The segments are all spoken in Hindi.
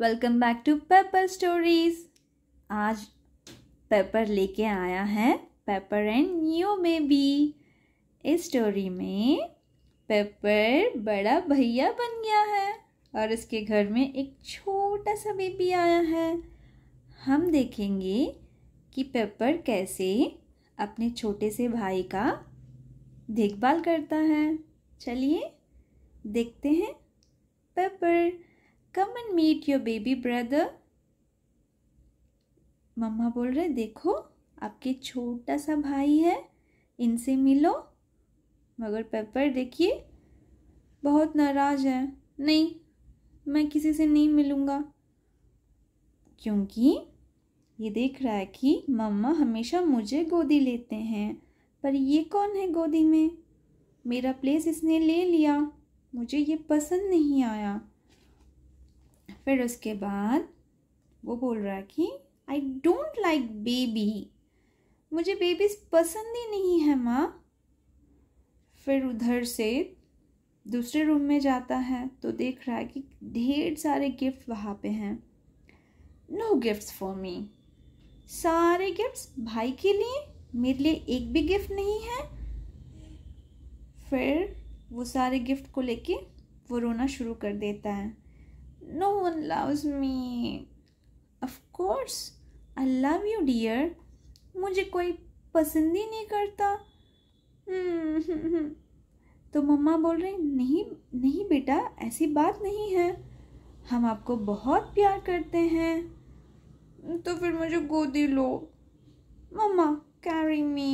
Welcome back to Peppa stories आज पेपर लेके आया है पेपर एंड न्यू में भी इस स्टोरी में पेपर बड़ा भैया बन गया है और इसके घर में एक छोटा सा बेबी आया है हम देखेंगे कि पेपर कैसे अपने छोटे से भाई का देखभाल करता है चलिए देखते हैं Peppa come and meet your baby brother mama बोल रहे देखो आपके छोटा सा भाई है इनसे मिलो मगर पेपर देखिए बहुत नाराज़ है नहीं मैं किसी से नहीं मिलूँगा क्योंकि ये देख रहा है कि मम्मा हमेशा मुझे गोदी लेते हैं पर ये कौन है गोदी में मेरा प्लेस इसने ले लिया मुझे ये पसंद नहीं आया फिर उसके बाद वो बोल रहा है कि आई डोंट लाइक बेबी मुझे बेबीज पसंद ही नहीं है माँ फिर उधर से दूसरे रूम में जाता है तो देख रहा है कि ढेर सारे गिफ्ट वहाँ पे हैं नो गिफ्ट्स फॉर मी सारे गिफ्ट्स भाई के लिए मेरे लिए एक भी गिफ्ट नहीं है फिर वो सारे गिफ्ट को लेके वो रोना शुरू कर देता है No one loves me. Of course, I love you, dear. मुझे कोई पसंद ही नहीं करता हम्म, तो मम्मा बोल रही नहीं नहीं बेटा ऐसी बात नहीं है हम आपको बहुत प्यार करते हैं तो फिर मुझे गोदी लो मम्मा कैरी मी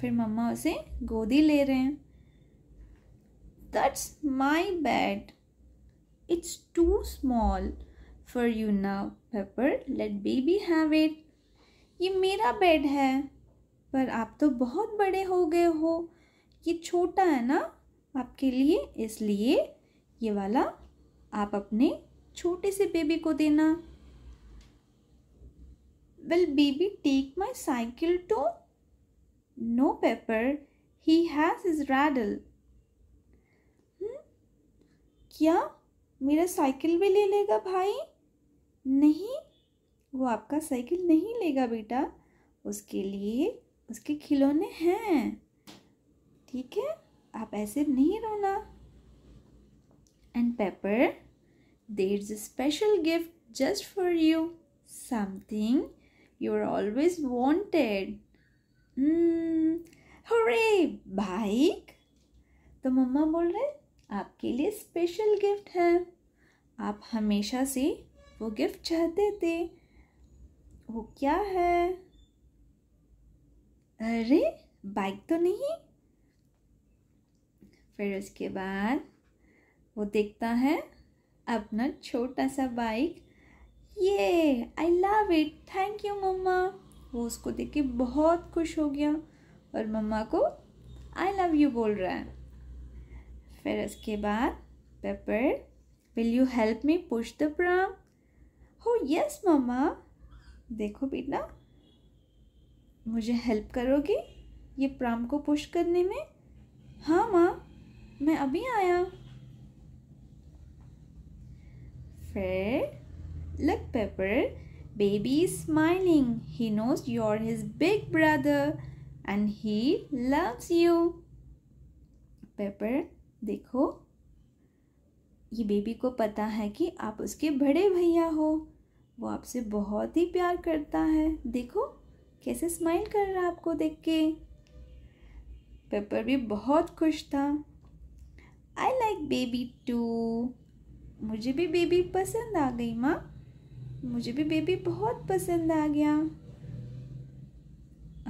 फिर मम्मा उसे गोदी ले रहे हैं that's my bed It's too small for you now, Pepper. Let baby have it. ye mera bed hai par aap to bahut bade ho gaye ho ye chhota hai na aapke liye isliye ye wala aap apne छोटे से बेबी को देना will baby take my cycle too? No, Pepper. He has his rattle. क्या मेरा साइकिल भी ले लेगा भाई नहीं वो आपका साइकिल नहीं लेगा बेटा उसके लिए उसके खिलौने हैं ठीक है आप ऐसे नहीं रोना and Peppa there is a special gift just for you something you are always wanted here bike तो मम्मा बोल रहे आपके लिए स्पेशल गिफ्ट है आप हमेशा से वो गिफ्ट चाहते थे वो क्या है अरे बाइक तो नहीं फिर उसके बाद वो देखता है अपना छोटा सा बाइक ये I love it thank you mama वो उसको देख के बहुत खुश हो गया और मम्मा को आई लव यू बोल रहा है फिर इसके बाद Peppa will you help me push the pram हो यस मामा देखो बेटा मुझे हेल्प करोगे ये प्राम को पुश करने में हाँ माँ मैं अभी आया फिर look Peppa baby is smiling he knows you're his big brother and he loves you Peppa देखो ये बेबी को पता है कि आप उसके बड़े भैया हो वो आपसे बहुत ही प्यार करता है देखो कैसे स्माइल कर रहा है आपको देख के पेपर भी बहुत खुश था आई लाइक बेबी टू मुझे भी बेबी पसंद आ गई माँ मुझे भी बेबी बहुत पसंद आ गया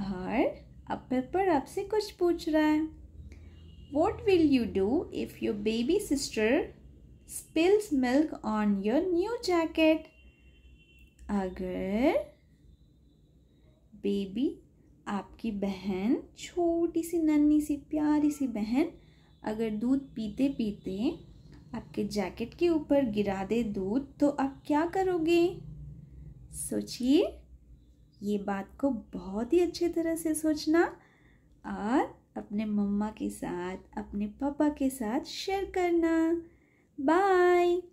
और अब पेपर आपसे कुछ पूछ रहा है What will you do if your baby sister spills milk on your new jacket? अगर बेबी आपकी बहन छोटी सी नन्ही सी प्यारी सी बहन अगर दूध पीते पीते आपके जैकेट के ऊपर गिरा दे दूध तो आप क्या करोगे सोचिए ये बात को बहुत ही अच्छे तरह से सोचना अपने मम्मा के साथ अपने पापा के साथ शेयर करना बाय